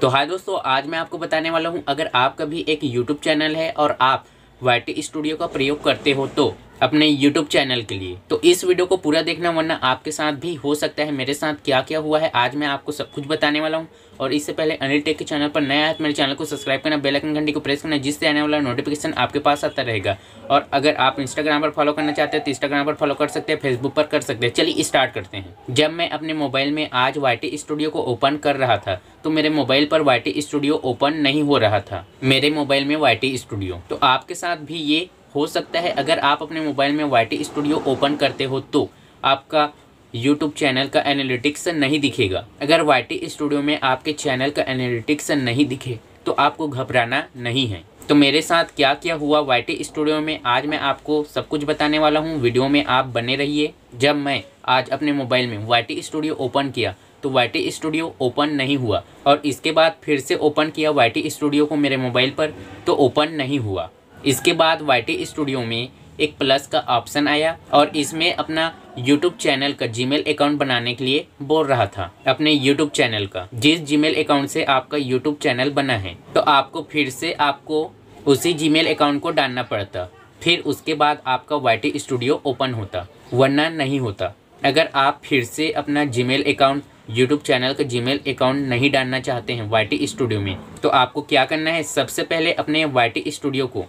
तो हाय दोस्तों आज मैं आपको बताने वाला हूँ अगर आपका भी एक यूट्यूब चैनल है और आप वाई स्टूडियो का प्रयोग करते हो तो अपने YouTube चैनल के लिए तो इस वीडियो को पूरा देखना वरना आपके साथ भी हो सकता है मेरे साथ क्या क्या हुआ है आज मैं आपको सब कुछ बताने वाला हूँ और इससे पहले अनिल टेक के चैनल पर नया है तो मेरे चैनल को सब्सक्राइब करना बेल आइकन घंटी को प्रेस करना जिससे आने वाला नोटिफिकेशन आपके पास आता रहेगा और अगर आप इंस्टाग्राम पर फॉलो करना चाहते हैं तो इंस्टाग्राम पर फॉलो कर सकते हैं फेसबुक पर कर सकते हैं चलिए स्टार्ट करते हैं जब मैं अपने मोबाइल में आज वाई स्टूडियो को ओपन कर रहा था तो मेरे मोबाइल पर वाई स्टूडियो ओपन नहीं हो रहा था मेरे मोबाइल में वाई स्टूडियो तो आपके साथ भी ये हो सकता है अगर आप अपने मोबाइल में वाई टी स्टूडियो ओपन करते हो तो आपका यूट्यूब चैनल का एनालिटिक्स नहीं दिखेगा अगर वाई टी स्टूडियो में आपके चैनल का एनालिटिक्स नहीं दिखे तो आपको घबराना नहीं है तो मेरे साथ क्या क्या हुआ वाई टी स्टूडियो में आज मैं आपको सब कुछ बताने वाला हूँ वीडियो में आप बने रहिए जब मैं आज अपने मोबाइल में वाई टी स्टूडियो ओपन किया तो वाई टी स्टूडियो ओपन नहीं हुआ और इसके बाद फिर से ओपन किया वाई टी स्टूडियो को मेरे मोबाइल पर तो ओपन नहीं हुआ इसके बाद वाई स्टूडियो में एक प्लस का ऑप्शन आया और इसमें अपना यूट्यूब चैनल का जीमेल अकाउंट बनाने के लिए बोल रहा था अपने यूट्यूब चैनल का जिस जीमेल अकाउंट से आपका यूट्यूब चैनल बना है तो आपको फिर से आपको उसी जीमेल अकाउंट को डालना पड़ता फिर उसके बाद आपका वाई स्टूडियो ओपन होता वरना नहीं होता अगर आप फिर से अपना जीमेल अकाउंट यूट्यूब चैनल का जीमेल अकाउंट नहीं डालना चाहते हैं वाई स्टूडियो में तो आपको क्या करना है सबसे पहले अपने वाई स्टूडियो को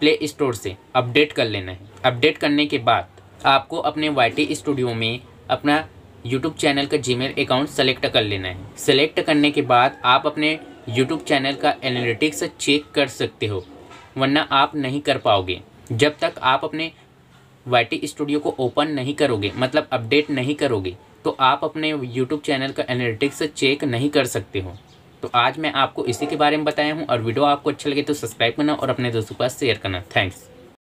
प्ले स्टोर से अपडेट कर लेना है अपडेट करने के बाद आपको अपने वाई स्टूडियो में अपना यूट्यूब चैनल का जी अकाउंट सेलेक्ट कर लेना है सेलेक्ट करने के बाद आप अपने यूट्यूब चैनल का एनालिटिक्स चेक कर सकते हो वरना आप नहीं कर पाओगे जब तक आप अपने वाई स्टूडियो को ओपन नहीं करोगे मतलब अपडेट नहीं करोगे तो आप अपने यूट्यूब चैनल का एनालिटिक्स चेक नहीं कर सकते हो तो आज मैं आपको इसी के बारे में बताया हूँ और वीडियो आपको अच्छा लगे तो सब्सक्राइब करना और अपने दोस्तों के पास शेयर करना थैंक्स